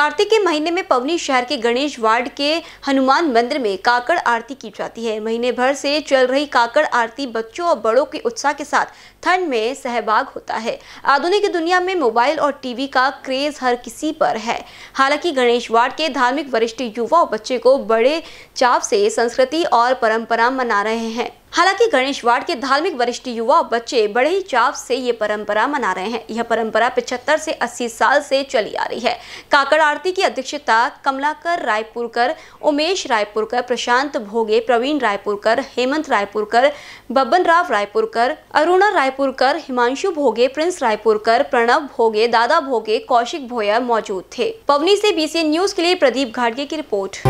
कार्तिक के महीने में पवनी शहर के गणेश वार्ड के हनुमान मंदिर में काकड़ आरती की जाती है महीने भर से चल रही काकड़ आरती बच्चों और बड़ों के उत्साह के साथ ठंड में सहभाग होता है आधुनिक दुनिया में मोबाइल और टीवी का क्रेज हर किसी पर है हालांकि गणेश वार्ड के धार्मिक वरिष्ठ युवा और बच्चे को बड़े चाव से संस्कृति और परंपरा मना रहे हैं हालांकि गणेश वार्ड के धार्मिक वरिष्ठ युवा बच्चे बड़े ही चाव से ये परंपरा मना रहे हैं यह परंपरा पिछहत्तर से 80 साल से चली आ रही है काकड़ आरती की अध्यक्षता कमलाकर रायपुरकर उमेश रायपुरकर प्रशांत भोगे प्रवीण रायपुरकर हेमंत रायपुरकर बब्बन राव रायपुरकर अरुणा रायपुरकर हिमांशु भोगे प्रिंस रायपुरकर प्रणव भोगे दादा भोगे कौशिक भोया मौजूद थे पवनी से बीसी न्यूज के लिए प्रदीप घाटगे की रिपोर्ट